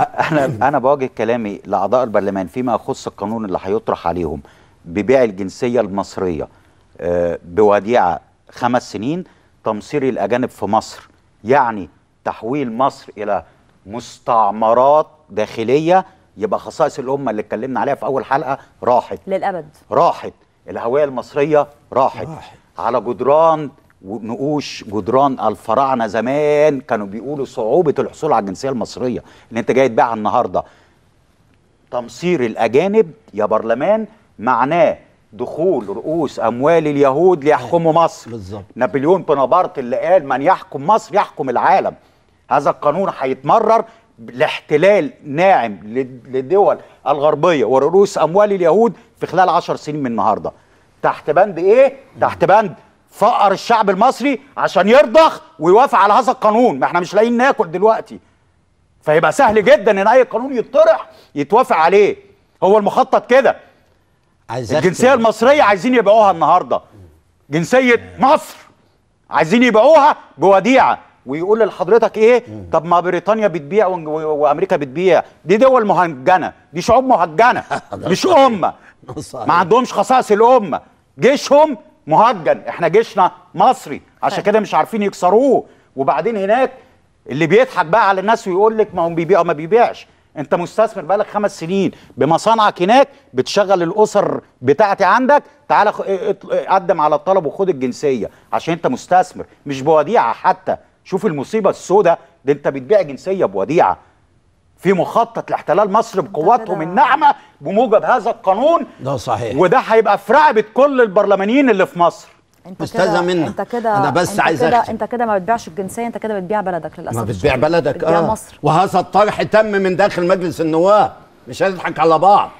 احنا انا بواجه كلامي لاعضاء البرلمان فيما يخص القانون اللي هيطرح عليهم ببيع الجنسيه المصريه آه، بوديعه خمس سنين تمصير الاجانب في مصر يعني تحويل مصر الى مستعمرات داخليه يبقى خصائص الامه اللي اتكلمنا عليها في اول حلقه راحت للابد راحت الهويه المصريه راحت, راحت. على جدران نقوش جدران الفراعنه زمان كانوا بيقولوا صعوبه الحصول على الجنسيه المصريه اللي انت جاي تبيعها النهارده تمصير الاجانب يا برلمان معناه دخول رؤوس اموال اليهود ليحكموا أيوة، مصر بالظبط نابليون بونابرت اللي قال من يحكم مصر يحكم العالم هذا القانون هيتمرر لاحتلال ناعم للدول الغربيه ورؤوس اموال اليهود في خلال 10 سنين من النهارده تحت بند ايه تحت بند فقر الشعب المصري عشان يرضخ ويوافق على هذا القانون ما احنا مش لاقيين ناكل دلوقتي فيبقى سهل جدا ان اي قانون يطرح يتوافق عليه هو المخطط كده الجنسيه المصريه عايزين يبيعوها النهارده جنسيه مصر عايزين يبيعوها بوديعه ويقول لحضرتك ايه طب ما بريطانيا بتبيع وامريكا بتبيع دي دول مهجنه دي شعوب مهجنه مش امه ما عندهمش خصائص الامه جيشهم مهجن احنا جيشنا مصري عشان كده مش عارفين يكسروه وبعدين هناك اللي بيضحك بقى على الناس ويقول لك ما هو بيبيعوا ما بيبيعش انت مستثمر بقالك خمس سنين بمصانعك هناك بتشغل الاسر بتاعتي عندك تعالى قدم على الطلب وخد الجنسيه عشان انت مستثمر مش بوديعه حتى شوف المصيبه السوداء ده انت بتبيع جنسيه بوديعه في مخطط لاحتلال مصر بقواتهم الناعمه بموجب هذا القانون ده صحيح وده هيبقى في رقبه كل البرلمانيين اللي في مصر انت استاذه منى انت كده انا بس عايز كده انت كده ما بتبيعش الجنسيه انت كده بتبيع بلدك للاسف ما بتبيع بلدك اه مصر. وهذا الطرح تم من داخل مجلس النواب مش هنضحك على بعض